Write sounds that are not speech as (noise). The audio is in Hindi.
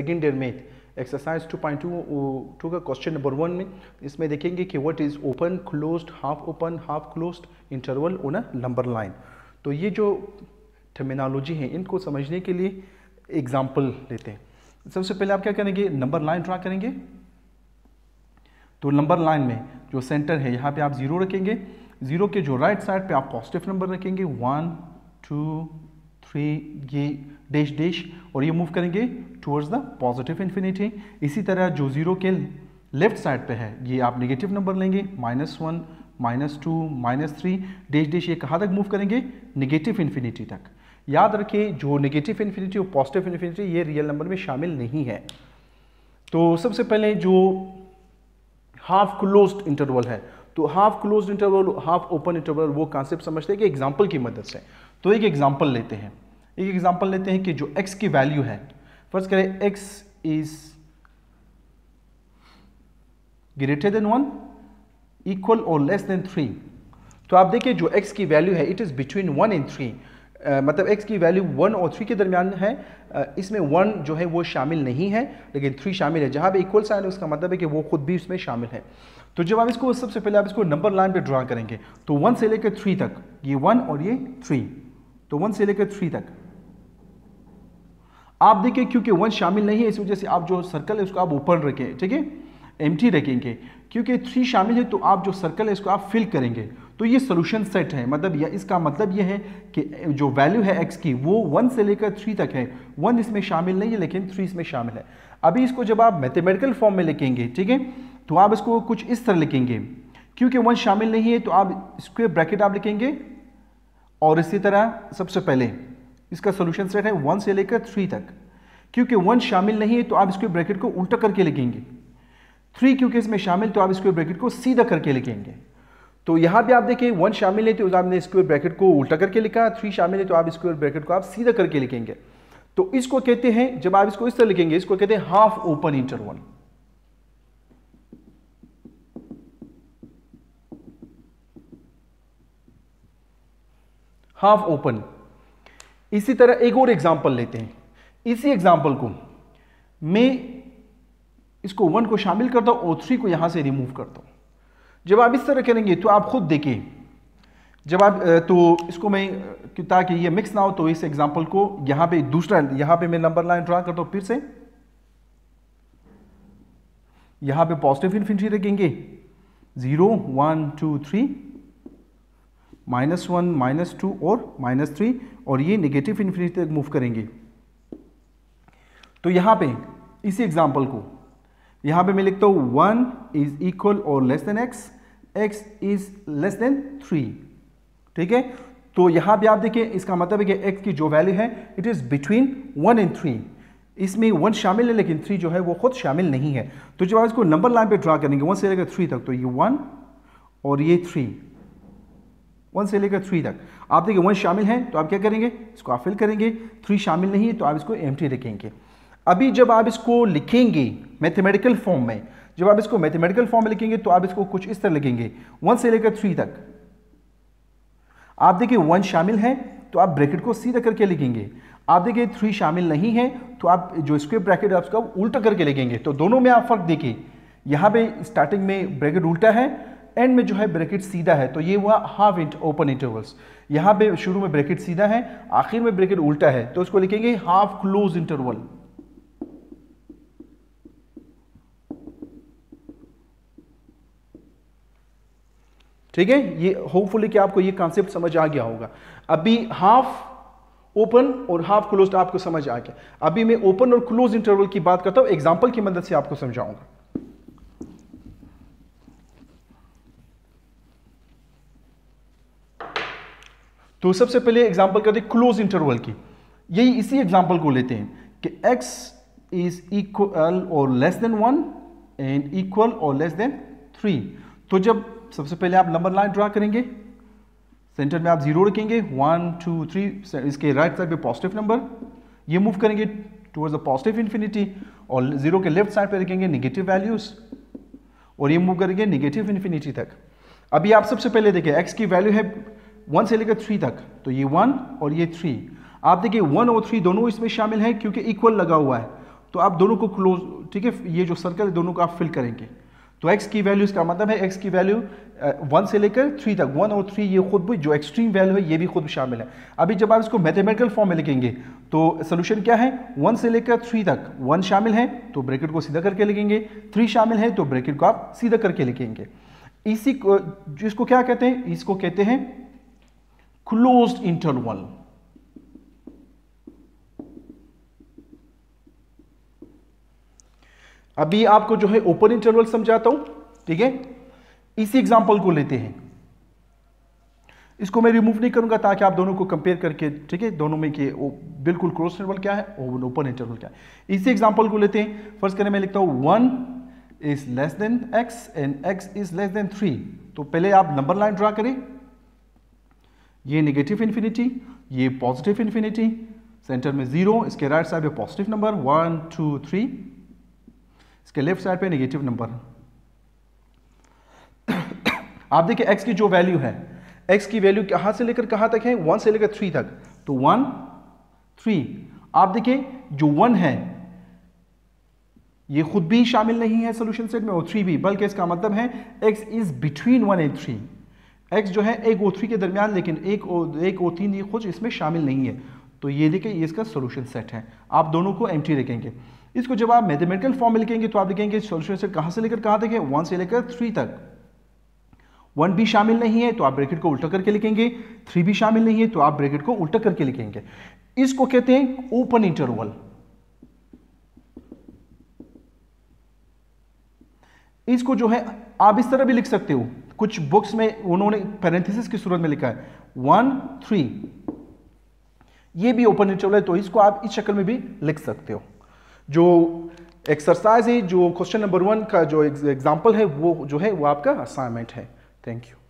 सेकेंड ईयर में एक्सरसाइज 2.2 टू का क्वेश्चन नंबर वन में इसमें देखेंगे कि what is open closed half open half closed interval on a number line तो ये जो टर्मिनोलॉजी है इनको समझने के लिए एग्जांपल लेते हैं सबसे पहले आप क्या करेंगे नंबर लाइन ड्रा करेंगे तो नंबर लाइन में जो सेंटर है यहाँ पे आप ज़ीरो रखेंगे ज़ीरो के जो राइट साइड पे आप पॉजिटिव नंबर रखेंगे वन टू थ्री ये डैश डैश और ये मूव करेंगे टूवर्ड्स द पॉजिटिव इन्फिनिटी इसी तरह जो जीरो के लेफ्ट साइड पे है ये आप नेगेटिव नंबर लेंगे minus one minus two minus three dash dash ये कहाँ तक मूव करेंगे नेगेटिव इन्फिनिटी तक याद रखिए जो नेगेटिव इन्फिनिटी और पॉजिटिव इन्फिनिटी ये रियल नंबर में शामिल नहीं है तो सबसे पहले जो हाफ क्लोज्ड इंटरवल है तो half closed interval half open interval वो कॉन्सेप्ट समझते हैं कि एग्जाम्पल की मदद से तो एक एग्जाम्पल लेते हैं एक एग्जांपल लेते हैं कि जो x की वैल्यू है फर्स्ट करें x is greater than one equal और लेस देन थ्री तो आप देखिए जो x की वैल्यू है it is between one and three मतलब x की वैल्यू वन और थ्री के दरमियान है uh, इसमें वन जो है वो शामिल नहीं है लेकिन थ्री शामिल है जहाँ भी इक्वल साइन है उसका मतलब है कि वो खुद भी इसमें शामिल है तो जब आप इसको सबसे पहले आप इसको नंबर लाइन पे ड्रा करेंगे तो वन से लेकर थ्री तक ये वन और ये थ्री तो वन से लेकर थ्री तक आप देखिए क्योंकि वन शामिल नहीं है इस वजह से आप जो सर्कल है उसको आप ओपन रखें ठीक है एम रखेंगे क्योंकि थ्री शामिल है तो आप जो सर्कल है इसको आप फिल करेंगे तो ये सोल्यूशन सेट है मतलब या इसका मतलब ये है कि जो वैल्यू है एक्स की वो वन से लेकर थ्री तक है वन इसमें शामिल नहीं है लेकिन थ्री इसमें शामिल है अभी इसको जब आप मैथमेटिकल फॉर्म में लिखेंगे ठीक है तो आप इसको कुछ इस तरह लिखेंगे क्योंकि वन शामिल नहीं है तो आप स्क्वेयर ब्रैकेट आप लिखेंगे और इसी तरह सबसे पहले इसका सोल्यूशन सेट है वन से लेकर थ्री तक क्योंकि वन शामिल नहीं है तो आप इसके ब्रैकेट को उल्टा करके लिखेंगे थ्री क्योंकि इसमें शामिल तो आप इसके ब्रैकेट को सीधा करके लिखेंगे तो यहाँ भी आप देखिए वन शामिल है तो आपने स्क्वेयर ब्रैकेट को उल्टा करके लिखा थ्री शामिल है तो आप स्क्वेयर ब्रैकेट को आप सीधा करके लिखेंगे तो इसको कहते हैं जब आप इसको इस तरह लिखेंगे इसको कहते हैं half open interval half open इसी तरह एक और एग्जाम्पल लेते हैं इसी एग्जाम्पल को मैं इसको वन को शामिल करता हूँ और थ्री को यहाँ से रिमूव करता हूँ जब आप इस तरह करेंगे तो आप खुद देखें जब आप तो इसको मैं ताकि ये मिक्स ना हो तो इस एग्जाम्पल को यहाँ पे दूसरा यहाँ पे मैं नंबर लाइन ड्रा करता हूँ फिर से यहाँ पे पॉजिटिव इन्फिनिटी रखेंगे zero one two three minus one minus two और माइनस थ्री और ये नेगेटिव इन्फिनिटी तक मूव करेंगे तो यहाँ पे इसी एग्जाम्पल को यहाँ पे मैं लिखता हूँ वन इज इक्वल और less than x x is less than three ठीक है तो यहाँ पे आप देखिए इसका मतलब है कि एक्स की जो वैल्यू है it is between one and three इसमें वन शामिल है लेकिन थ्री जो है वो खुद शामिल नहीं है तो जब आप इसको नंबर लाइन पे ड्रा करेंगे वन से लेकर थ्री तक तो ये वन और ये थ्री वन से लेकर थ्री तक आप देखिए वन शामिल हैं तो आप क्या करेंगे इसको आप फिल करेंगे थ्री शामिल नहीं है तो आप इसको एम लिखेंगे अभी जब आप इसको लिखेंगे मैथमेटिकल फॉर्म में जब आप इसको मैथमेटिकल फॉर्म में लिखेंगे तो आप इसको कुछ इस तरह लिखेंगे वन से लेकर थ्री तक आप देखिए वन शामिल है तो आप ब्रैकेट को सीधा करके लिखेंगे आप देखिए थ्री शामिल नहीं है तो आप जो स्क्वेयर ब्रैकेट आप उसका उल्टा करके लिखेंगे तो दोनों में आप फर्क देखिए यहां पे स्टार्टिंग में ब्रैकेट उल्टा है एंड में जो है ब्रैकेट सीधा है तो ये हुआ हाफ इंट ओपन इंटरवल्स यहाँ पे शुरू में ब्रैकेट सीधा है आखिर में ब्रैकेट उल्टा है तो उसको लिखेंगे हाफ क्लोज इंटरवल ठीक है ये होपफुली कि आपको ये कॉन्सेप्ट समझ आ गया होगा अभी हाफ ओपन और हाफ क्लोज आपको समझ आ गया अभी मैं ओपन और क्लोज इंटरवल की बात करता हूं एग्जाम्पल की मदद से आपको समझाऊंगा तो सबसे पहले एग्जाम्पल करते हैं क्लोज इंटरवल की यही इसी एग्जाम्पल को लेते हैं कि एक्स इज इक्वल और less than one and equal और लेस देन थ्री तो जब सबसे पहले आप नंबर लाइन ड्रा करेंगे सेंटर में आप जीरो रखेंगे वन टू थ्री इसके राइट साइड पे पॉजिटिव नंबर ये मूव करेंगे टुवर्ड्स द पॉजिटिव इन्फिनिटी और जीरो के लेफ्ट साइड पे रखेंगे निगेटिव वैल्यूज और ये मूव करेंगे निगेटिव इन्फिनिटी तक अभी आप सबसे पहले देखें एक्स की वैल्यू है वन से लेकर थ्री तक तो ये वन और ये थ्री आप देखिए वन और थ्री दोनों इसमें शामिल हैं क्योंकि इक्वल लगा हुआ है तो आप दोनों को क्लोज ठीक है ये जो सर्कल है दोनों को आप फिल करेंगे तो x की वैल्यू इसका मतलब है x की वैल्यू वन uh, से लेकर थ्री तक वन और थ्री ये खुद भी जो एक्सट्रीम वैल्यू है ये भी खुद शामिल है अभी जब आप इसको मैथमेटिकल फॉर्म में लिखेंगे तो सोल्यूशन क्या है वन से लेकर थ्री तक वन शामिल है तो ब्रैकेट को सीधा करके लिखेंगे थ्री शामिल है तो ब्रैकेट को आप सीधा करके लिखेंगे इसी को इसको क्या कहते हैं इसको कहते हैं closed interval अभी आपको जो है ओपन इंटरवल समझाता हूं ठीक है इसी एग्जांपल को लेते हैं इसको मैं रिमूव नहीं करूंगा ताकि आप दोनों को कंपेयर करके ठीक है दोनों में के ओ, बिल्कुल क्लोज इंटरवल क्या है ओपन ओपन इंटरवल क्या है इसी एग्जांपल को लेते हैं फर्स्ट करें मैं लिखता हूं one is less than x and x is less than three तो पहले आप नंबर लाइन ड्रा करें ये नेगेटिव इन्फिनिटी ये पॉजिटिव इन्फिनिटी सेंटर में जीरो इसके राइट साइड पे positive number one two three इसके लेफ्ट साइड पे नेगेटिव नंबर (coughs) आप देखिए एक्स की जो वैल्यू है एक्स की वैल्यू कहां से लेकर कहां तक है वन से लेकर थ्री तक तो वन थ्री आप देखिए जो वन है ये खुद भी शामिल नहीं है सोल्यूशन सेट में और थ्री भी बल्कि इसका मतलब है x is between one and three x जो है एक ओ थ्री के दरमियान लेकिन एक ओ एक ओ तीन ये कुछ इसमें शामिल नहीं है तो ये देखिए ये इसका सोल्यूशन सेट है आप दोनों को एम लिखेंगे इसको जब आप मैथमेटिकल फॉर्म में लिखेंगे तो आप लिखेंगे सोल्यूशन सेट कहाँ से लेकर कहाँ तक है वन से लेकर थ्री तक वन भी शामिल नहीं है तो आप ब्रैकेट को उल्टा करके लिखेंगे थ्री भी शामिल नहीं है तो आप ब्रैकेट को उल्टा करके लिखेंगे इसको कहते हैं ओपन इंटरवल इसको जो है आप इस तरह भी लिख सकते हो कुछ बुक्स में उन्होंने पैरेंथिस की सूरत में लिखा है वन थ्री ये भी ओपन इंटरवल है तो इसको आप इस शक्ल में भी लिख सकते हो जो एक्सरसाइज है जो क्वेश्चन नंबर वन का जो एग्जाम्पल है वो जो है वो आपका असाइनमेंट है थैंक यू